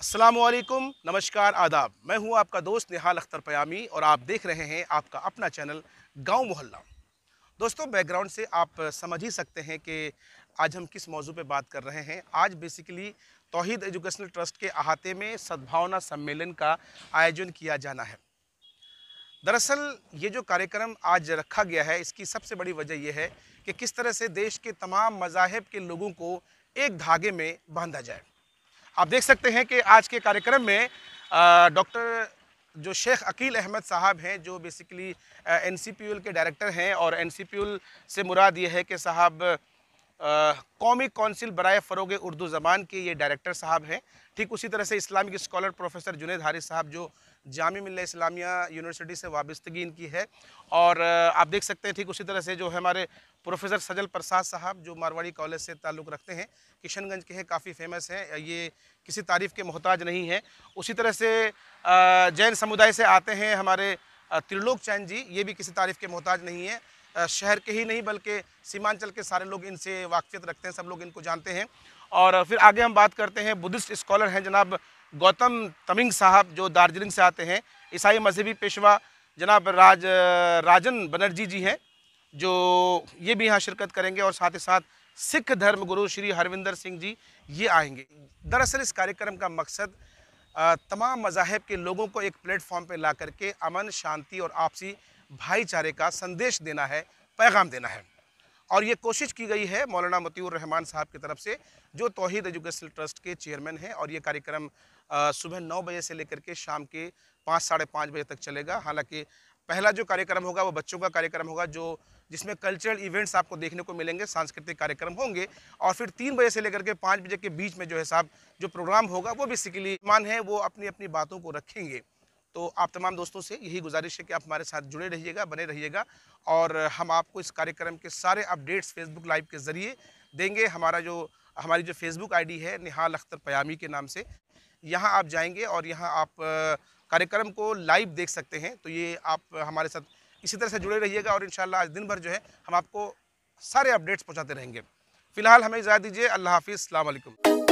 असलकुम नमस्कार आदाब मैं हूं आपका दोस्त निहाल अख्तर पयामी और आप देख रहे हैं आपका अपना चैनल गांव मोहल्ला दोस्तों बैकग्राउंड से आप समझ ही सकते हैं कि आज हम किस मौजू पे बात कर रहे हैं आज बेसिकली तोहद एजुकेशनल ट्रस्ट के अहाते में सद्भावना सम्मेलन का आयोजन किया जाना है दरअसल ये जो कार्यक्रम आज रखा गया है इसकी सबसे बड़ी वजह यह है कि किस तरह से देश के तमाम मजाहब के लोगों को एक धागे में बांधा जाए आप देख सकते हैं कि आज के कार्यक्रम में डॉक्टर जो शेख अकील अहमद साहब हैं जो बेसिकली एन के डायरेक्टर हैं और एन से मुराद ये है कि साहब कौमी कौंसिल बरए फ़रोग उर्दू ज़बान के ये डायरेक्टर साहब हैं ठीक उसी तरह से Islamic scholar professor Junaid Haris साहब जो जामी मिल्ला इस्लामिया यूनिवर्सिटी से वाबस्तगी इनकी है और आप देख सकते हैं ठीक उसी तरह से जो हमारे प्रोफेसर सजल प्रसाद साहब जो मारवाड़ी कॉलेज से ताल्लुक़ रखते हैं किशनगंज के हैं काफ़ी फेमस हैं ये किसी तारीफ़ के मोहताज नहीं हैं उसी तरह से जैन समुदाय से आते हैं हमारे त्रिलोक चैन जी ये भी किसी तारीफ़ के मोहताज नहीं है शहर के ही नहीं बल्कि सीमांचल के सारे लोग इनसे वाकफियत रखते हैं सब लोग इनको जानते हैं और फिर आगे हम बात करते हैं बुद्धिस्ट स्कॉलर हैं जनाब गौतम तमिंग साहब जो दार्जिलिंग से आते हैं ईसाई मजहबी पेशवा जनाब राज राजन बनर्जी जी हैं जो ये भी यहाँ शिरकत करेंगे और साथ ही साथ सिख धर्म गुरु श्री हरविंदर सिंह जी ये आएंगे दरअसल इस कार्यक्रम का मकसद तमाम मजाहब के लोगों को एक प्लेटफॉर्म पर ला करके अमन शांति और आपसी भाईचारे का संदेश देना है पैगाम देना है और ये कोशिश की गई है मौलाना मतीर रहमान साहब की तरफ से जो तोहहीद एजुकेशनल ट्रस्ट के चेयरमैन हैं और ये कार्यक्रम सुबह नौ बजे से लेकर के शाम के पाँच साढ़े पाँच बजे तक चलेगा हालांकि पहला जो कार्यक्रम होगा वो बच्चों का कार्यक्रम होगा जो जिसमें कल्चरल इवेंट्स आपको देखने को मिलेंगे सांस्कृतिक कार्यक्रम होंगे और फिर तीन बजे से लेकर के पाँच बजे के बीच में जो है साहब जो प्रोग्राम होगा वो बेसिकली मान है वो अपनी अपनी बातों को रखेंगे तो आप तमाम दोस्तों से यही गुजारिश है कि आप हमारे साथ जुड़े रहिएगा बने रहिएगा और हम आपको इस कार्यक्रम के सारे अपडेट्स फेसबुक लाइव के ज़रिए देंगे हमारा जो हमारी जो फेसबुक आईडी है निहाल अख्तर पयामी के नाम से यहाँ आप जाएंगे और यहाँ आप कार्यक्रम को लाइव देख सकते हैं तो ये आप हमारे साथ इसी तरह से जुड़े रहिएगा और इन आज दिन भर जो है हम आपको सारे अपडेट्स पहुँचाते रहेंगे फ़िलहाल हमें इजाज़ दीजिए अल्लाह हाफिज़ अलैक्म